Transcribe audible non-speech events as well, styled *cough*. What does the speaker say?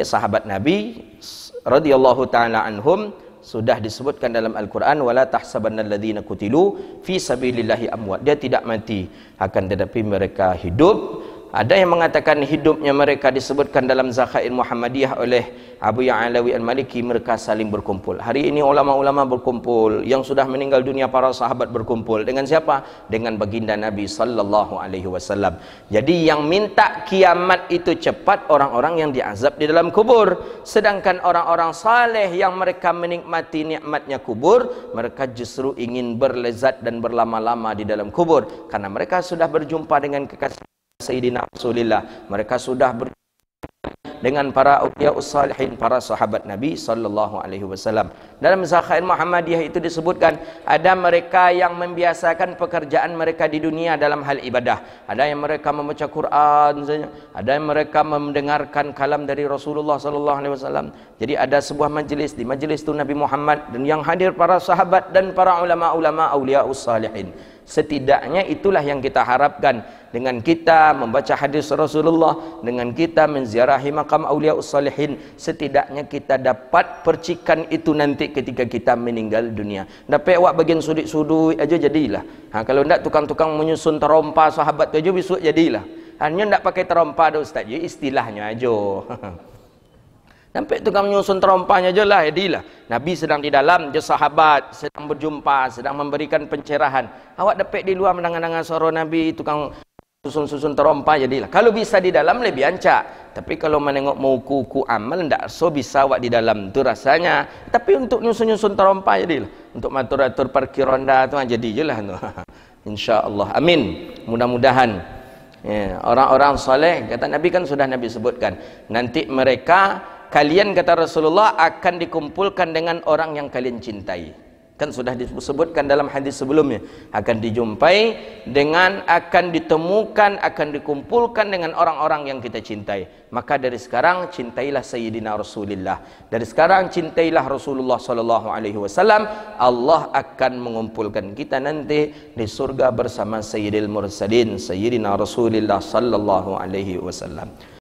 Ya, sahabat Nabi radhiyallahu taala anhum sudah disebutkan dalam al-Quran wala tahsabannalladhina kutilu fi sabilillahi amwat dia tidak mati akan tetapi mereka hidup ada yang mengatakan hidupnya mereka disebutkan dalam Zakhair Muhammadiyah oleh Abu Ya'alawi Al-Maliki mereka saling berkumpul. Hari ini ulama-ulama berkumpul, yang sudah meninggal dunia para sahabat berkumpul dengan siapa? Dengan baginda Nabi sallallahu alaihi wasallam. Jadi yang minta kiamat itu cepat orang-orang yang diazab di dalam kubur, sedangkan orang-orang saleh yang mereka menikmati nikmatnya kubur, mereka justru ingin berlezat dan berlama-lama di dalam kubur karena mereka sudah berjumpa dengan kekasih Sayyidina Rasulillah. Mereka sudah ber dengan para awliya salihin para sahabat Nabi sallallahu alaihi wasallam. Dalam Zakhair Muhammadiyah itu disebutkan ada mereka yang membiasakan pekerjaan mereka di dunia dalam hal ibadah. Ada yang mereka membaca Quran, ada yang mereka mendengarkan kalam dari Rasulullah sallallahu alaihi wasallam. Jadi ada sebuah majlis di majlis tu Nabi Muhammad dan yang hadir para sahabat dan para ulama-ulama awliya salihin. -ulama setidaknya itulah yang kita harapkan dengan kita membaca hadis Rasulullah dengan kita menziarahi makam awliya salihin setidaknya kita dapat percikan itu nanti ketika kita meninggal dunia dapat awak bagian sudut-sudut aja jadilah ha, kalau tidak tukang-tukang menyusun terompa sahabat tu aja bisuk jadilah hanya tidak pakai terompa dah ustaz ya, istilahnya aja *laughs* Nampak tukang menyusun terompahnya je lah, jadi lah. Nabi sedang di dalam, dia sahabat, sedang berjumpa, sedang memberikan pencerahan. Awak dapat di luar menangan-nangan soro Nabi, tukang susun-susun terompah, jadi lah. Kalau bisa di dalam, lebih ancak. Tapi kalau menengok mauku-ku amal, tidak so bisa awak di dalam tu rasanya. Tapi untuk menyusun-susun terompah, jadi lah, Untuk matur-atur parkir ronda tu, ha, jadi je lah tu. *laughs* InsyaAllah. Amin. Mudah-mudahan. Ya, orang-orang soleh, kata Nabi kan sudah Nabi sebutkan. Nanti mereka kalian kata Rasulullah akan dikumpulkan dengan orang yang kalian cintai kan sudah disebutkan dalam hadis sebelumnya akan dijumpai dengan akan ditemukan akan dikumpulkan dengan orang-orang yang kita cintai maka dari sekarang cintailah sayyidina Rasulillah. dari sekarang cintailah Rasulullah sallallahu alaihi wasallam Allah akan mengumpulkan kita nanti di surga bersama sayyidil mursalin sayyidina Rasulillah sallallahu alaihi wasallam